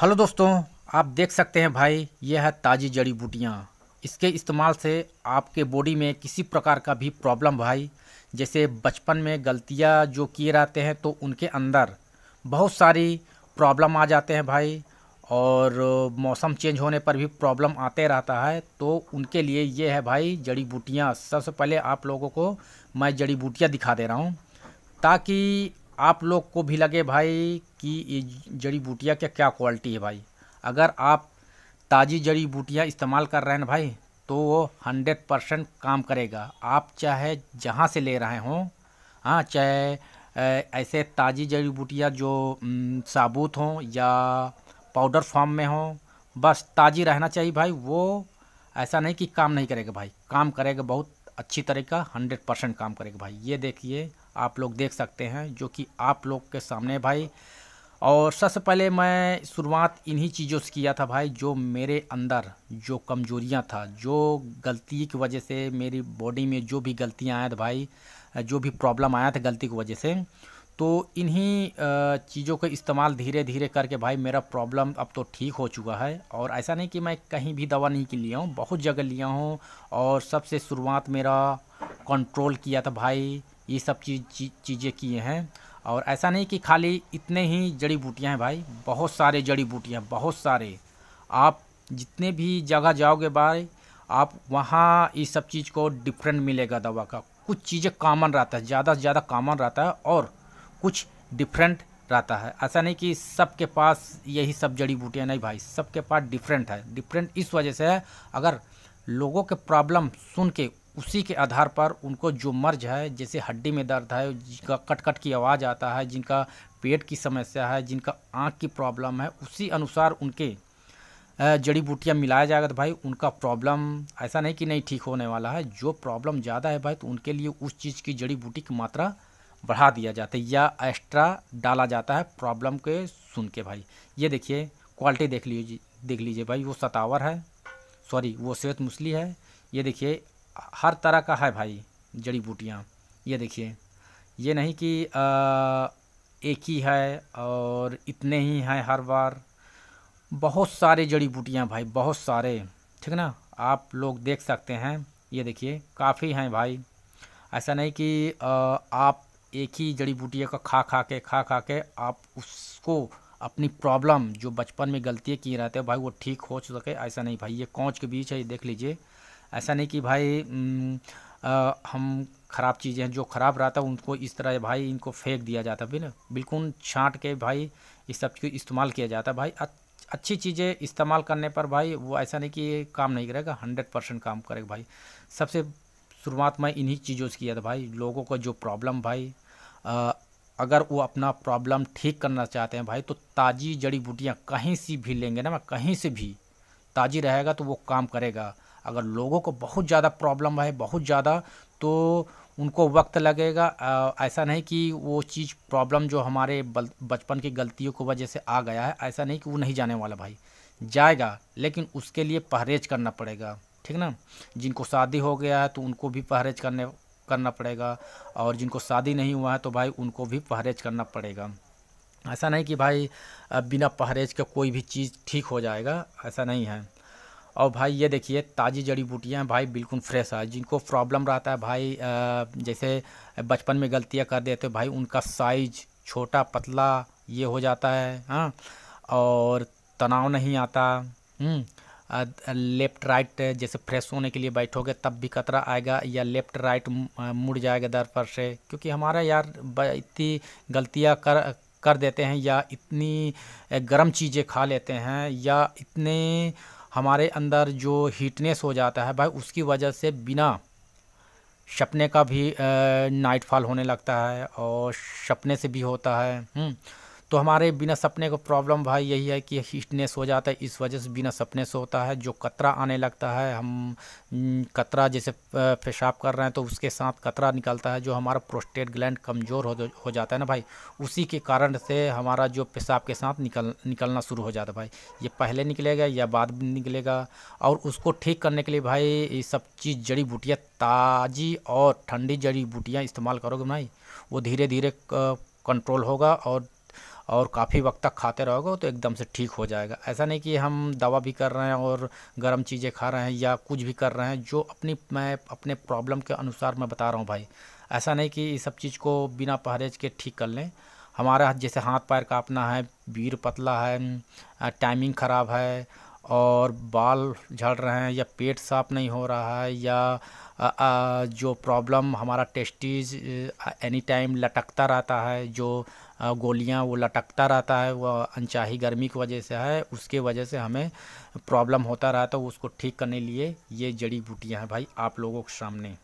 Hello दोस्तों आप देख सकते हैं भाई यह है ताज़ी जड़ी बूटियाँ इसके इस्तेमाल से आपके बॉडी में किसी प्रकार का भी प्रॉब्लम भाई जैसे बचपन में गलतियाँ जो किए रहते हैं तो उनके अंदर बहुत सारी प्रॉब्लम आ जाते हैं भाई और मौसम चेंज होने पर भी प्रॉब्लम आते रहता है तो उनके लिए ये है भाई जड़ी बूटियाँ सबसे पहले आप लोगों को मैं जड़ी बूटियाँ दिखा दे रहा हूँ ताकि आप लोग को भी लगे भाई कि ये जड़ी बूटियाँ क्या क्या क्वालिटी है भाई अगर आप ताज़ी जड़ी बूटियाँ इस्तेमाल कर रहे हैं भाई तो वो हंड्रेड परसेंट काम करेगा आप चाहे जहाँ से ले रहे हों हाँ चाहे ऐसे ताज़ी जड़ी बूटियाँ जो साबुत हों या पाउडर फॉर्म में हों बस ताज़ी रहना चाहिए भाई वो ऐसा नहीं कि काम नहीं करेगा भाई काम करेगा बहुत अच्छी तरीका हंड्रेड परसेंट काम करेगा भाई ये देखिए आप लोग देख सकते हैं जो कि आप लोग के सामने भाई और सबसे पहले मैं शुरुआत इन्हीं चीज़ों से किया था भाई जो मेरे अंदर जो कमजोरियां था जो गलती की वजह से मेरी बॉडी में जो भी गलतियां आया था भाई जो भी प्रॉब्लम आया था गलती की वजह से तो इन्हीं चीज़ों का इस्तेमाल धीरे धीरे करके भाई मेरा प्रॉब्लम अब तो ठीक हो चुका है और ऐसा नहीं कि मैं कहीं भी दवा नहीं लिया हूँ बहुत जगह लिया हूँ और सबसे शुरुआत मेरा कंट्रोल किया था भाई ये सब चीज़ चीज़ें किए हैं और ऐसा नहीं कि खाली इतने ही जड़ी बूटियाँ हैं भाई बहुत सारे जड़ी बूटियाँ बहुत सारे आप जितने भी जगह जाओगे भाई आप वहाँ इस सब चीज़ को डिफरेंट मिलेगा दवा का कुछ चीज़ें कामन रहता है ज़्यादा से ज़्यादा कामन रहता है और कुछ डिफरेंट रहता है ऐसा नहीं कि सबके पास यही सब जड़ी बूटियाँ नहीं भाई सबके पास डिफरेंट है डिफरेंट इस वजह से है अगर लोगों के प्रॉब्लम सुन के उसी के आधार पर उनको जो मर्ज है जैसे हड्डी में दर्द है जिनका कट कट की आवाज़ आता है जिनका पेट की समस्या है जिनका आँख की प्रॉब्लम है उसी अनुसार उनके जड़ी बूटियाँ मिलाया जाएगा तो भाई उनका प्रॉब्लम ऐसा नहीं कि नहीं ठीक होने वाला है जो प्रॉब्लम ज़्यादा है भाई तो उनके लिए उस चीज़ की जड़ी बूटी की मात्रा बढ़ा दिया जाता है या एक्स्ट्रा डाला जाता है प्रॉब्लम के सुन के भाई ये देखिए क्वालिटी देख लीजिए देख लीजिए भाई वो सतावर है सॉरी वो श्वेत मुसली है ये देखिए हर तरह का है भाई जड़ी बूटियाँ ये देखिए ये नहीं कि आ, एक ही है और इतने ही हैं हर बार बहुत सारे जड़ी बूटियाँ भाई बहुत सारे ठीक ना आप लोग देख सकते हैं ये देखिए काफ़ी हैं भाई ऐसा नहीं कि आ, आप एक ही जड़ी बूटिया का खा खा के खा खा के आप उसको अपनी प्रॉब्लम जो बचपन में गलतियाँ किए रहते हैं भाई वो ठीक हो सके ऐसा नहीं भाई ये कौच के बीच है ये देख लीजिए ऐसा नहीं कि भाई आ, हम ख़राब चीज़ें हैं जो ख़राब रहता है उनको इस तरह भाई इनको फेंक दिया जाता है बिल्कुल छाँट के भाई इस सब को इस्तेमाल किया जाता है भाई अच्छी चीज़ें इस्तेमाल करने पर भाई वो ऐसा नहीं कि काम नहीं करेगा हंड्रेड परसेंट काम करेगा भाई सबसे शुरुआत मैं इन्हीं चीज़ों से किया था भाई लोगों का जो प्रॉब्लम भाई आ, अगर वो अपना प्रॉब्लम ठीक करना चाहते हैं भाई तो ताज़ी जड़ी बूटियाँ कहीं से भी लेंगे ना मैं कहीं से भी ताज़ी रहेगा तो वो काम करेगा अगर लोगों को बहुत ज़्यादा प्रॉब्लम है बहुत ज़्यादा तो उनको वक्त लगेगा आ, ऐसा नहीं कि वो चीज़ प्रॉब्लम जो हमारे बचपन की गलतियों की वजह से आ गया है ऐसा नहीं कि वो नहीं जाने वाला भाई जाएगा लेकिन उसके लिए परहेज करना पड़ेगा ठीक ना जिनको शादी हो गया है तो उनको भी परहेज करने करना पड़ेगा और जिनको शादी नहीं हुआ है तो भाई उनको भी परहेज करना पड़ेगा ऐसा नहीं कि भाई बिना परहेज के कोई भी चीज़ ठीक हो जाएगा ऐसा नहीं है और भाई ये देखिए ताज़ी जड़ी बूटियाँ भाई बिल्कुल फ्रेश है जिनको प्रॉब्लम रहता है भाई जैसे बचपन में गलतियाँ कर देते भाई उनका साइज छोटा पतला ये हो जाता है हाँ और तनाव नहीं आता हम्म? लेफ़्ट राइट जैसे फ्रेश होने के लिए बैठोगे तब भी खतरा आएगा या लेफ़्ट राइट मुड़ जाएगा दर पर से क्योंकि हमारा यार इतनी गलतियाँ कर कर देते हैं या इतनी गर्म चीज़ें खा लेते हैं या इतने हमारे अंदर जो हीटनेस हो जाता है भाई उसकी वजह से बिना सपने का भी नाइटफॉल होने लगता है और सपने से भी होता है हम्म। तो हमारे बिना सपने को प्रॉब्लम भाई यही है कि हीटनेस हो जाता है इस वजह से बिना सपने से होता है जो कतरा आने लगता है हम कतरा जैसे पेशाब कर रहे हैं तो उसके साथ कतरा निकलता है जो हमारा प्रोस्टेट ग्लैंड कमज़ोर हो, हो जाता है ना भाई उसी के कारण से हमारा जो पेशाब के साथ निकल निकलना शुरू हो जाता है भाई ये पहले निकलेगा या बाद में निकलेगा और उसको ठीक करने के लिए भाई ये सब चीज़ जड़ी बूटियाँ ताज़ी और ठंडी जड़ी बूटियाँ इस्तेमाल करोगे भाई वो धीरे धीरे कंट्रोल होगा और और काफ़ी वक्त तक खाते रहोगे तो एकदम से ठीक हो जाएगा ऐसा नहीं कि हम दवा भी कर रहे हैं और गर्म चीज़ें खा रहे हैं या कुछ भी कर रहे हैं जो अपनी मैं अपने प्रॉब्लम के अनुसार मैं बता रहा हूँ भाई ऐसा नहीं कि इस सब चीज़ को बिना परहेज के ठीक कर लें हमारा जैसे हाथ पैर काँपना है वीर पतला है टाइमिंग ख़राब है और बाल झड़ रहे हैं या पेट साफ नहीं हो रहा है या आ, आ, जो प्रॉब्लम हमारा टेस्टीज एनी टाइम लटकता रहता है जो गोलियाँ वो लटकता रहता है वह अनचाही गर्मी की वजह से है उसके वजह से हमें प्रॉब्लम होता रहता है उसको ठीक करने लिए ये जड़ी बूटियाँ हैं भाई आप लोगों के सामने